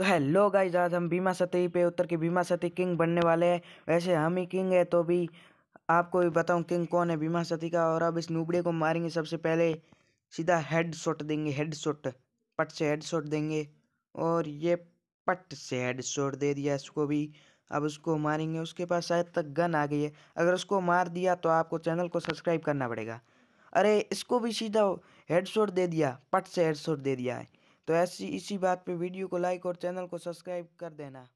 तो hello guys आज हम बीमा सती पे उतर के बीमा सती किंग बनने वाले हैं वैसे हम ही किंग है तो भी आपको भी बताऊं किंग कौन है बीमा सती का और अब इस नूबड़े को मारेंगे सबसे पहले सीधा हेड शॉट देंगे हेड शॉट पट से हेड शॉट देंगे और ये पट से हेड शॉट दे दिया इसको भी अब उसको मारेंगे उसके पास शायद तक गन आ गई है अगर उसको मार दिया तो आपको चैनल को सब्सक्राइब करना पड़ेगा अरे इसको भी सीधा हेड शॉट दे दिया पट से हेड शॉट दे दिया है तो ऐसी इसी बात पे वीडियो को लाइक और चैनल को सब्सक्राइब कर देना